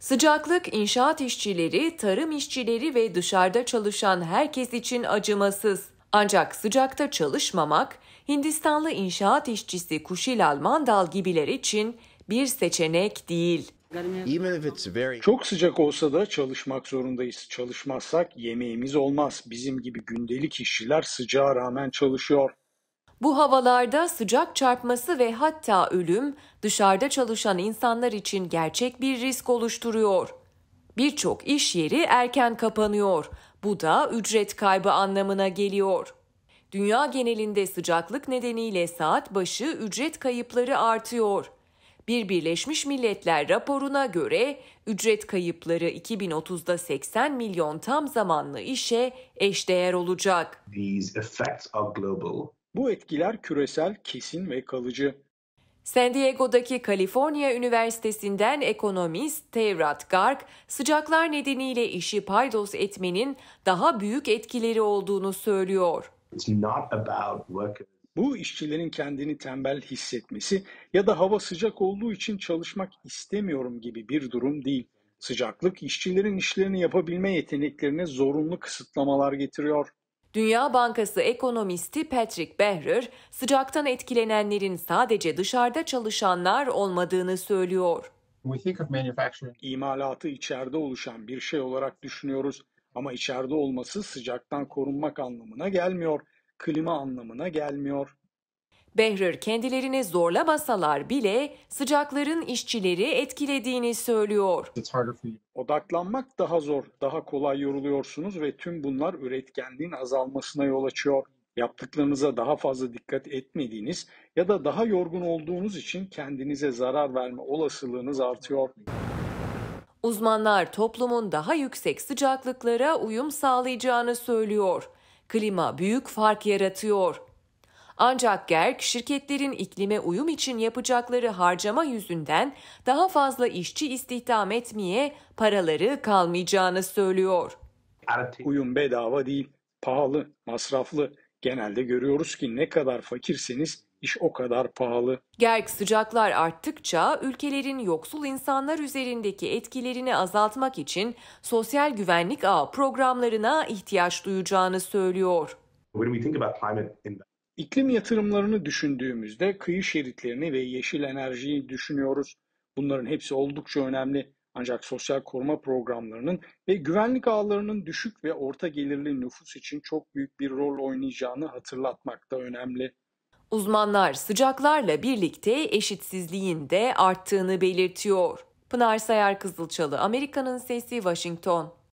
Sıcaklık inşaat işçileri, tarım işçileri ve dışarıda çalışan herkes için acımasız. Ancak sıcakta çalışmamak Hindistanlı inşaat işçisi Kuşil Mandal gibiler için bir seçenek değil. Çok sıcak olsa da çalışmak zorundayız. Çalışmazsak yemeğimiz olmaz. Bizim gibi gündelik işçiler sıcağa rağmen çalışıyor. Bu havalarda sıcak çarpması ve hatta ölüm dışarıda çalışan insanlar için gerçek bir risk oluşturuyor. Birçok iş yeri erken kapanıyor. Bu da ücret kaybı anlamına geliyor. Dünya genelinde sıcaklık nedeniyle saat başı ücret kayıpları artıyor. Bir Birleşmiş Milletler raporuna göre ücret kayıpları 2030'da 80 milyon tam zamanlı işe eşdeğer olacak. These effects are global. Bu etkiler küresel, kesin ve kalıcı. San Diego'daki Kaliforniya Üniversitesi'nden ekonomist Tevrat Garg, sıcaklar nedeniyle işi paydos etmenin daha büyük etkileri olduğunu söylüyor. Bu işçilerin kendini tembel hissetmesi ya da hava sıcak olduğu için çalışmak istemiyorum gibi bir durum değil. Sıcaklık işçilerin işlerini yapabilme yeteneklerine zorunlu kısıtlamalar getiriyor. Dünya Bankası ekonomisti Patrick Behrer, sıcaktan etkilenenlerin sadece dışarıda çalışanlar olmadığını söylüyor. İmalatı içeride oluşan bir şey olarak düşünüyoruz ama içeride olması sıcaktan korunmak anlamına gelmiyor, klima anlamına gelmiyor. Behrer kendilerini zorla basalar bile sıcakların işçileri etkilediğini söylüyor. Odaklanmak daha zor, daha kolay yoruluyorsunuz ve tüm bunlar üretkenliğin azalmasına yol açıyor. Yaptıklarınıza daha fazla dikkat etmediğiniz ya da daha yorgun olduğunuz için kendinize zarar verme olasılığınız artıyor. Uzmanlar toplumun daha yüksek sıcaklıklara uyum sağlayacağını söylüyor. Klima büyük fark yaratıyor. Ancak GERK şirketlerin iklime uyum için yapacakları harcama yüzünden daha fazla işçi istihdam etmeye paraları kalmayacağını söylüyor. Uyum bedava değil, pahalı, masraflı. Genelde görüyoruz ki ne kadar fakirseniz iş o kadar pahalı. Gerk sıcaklar arttıkça ülkelerin yoksul insanlar üzerindeki etkilerini azaltmak için sosyal güvenlik ağ programlarına ihtiyaç duyacağını söylüyor. İklim yatırımlarını düşündüğümüzde kıyı şeritlerini ve yeşil enerjiyi düşünüyoruz. Bunların hepsi oldukça önemli. Ancak sosyal koruma programlarının ve güvenlik ağlarının düşük ve orta gelirli nüfus için çok büyük bir rol oynayacağını hatırlatmak da önemli. Uzmanlar sıcaklarla birlikte eşitsizliğin de arttığını belirtiyor. Pınar Sayar Kızılçalı, Amerika'nın Sesi, Washington.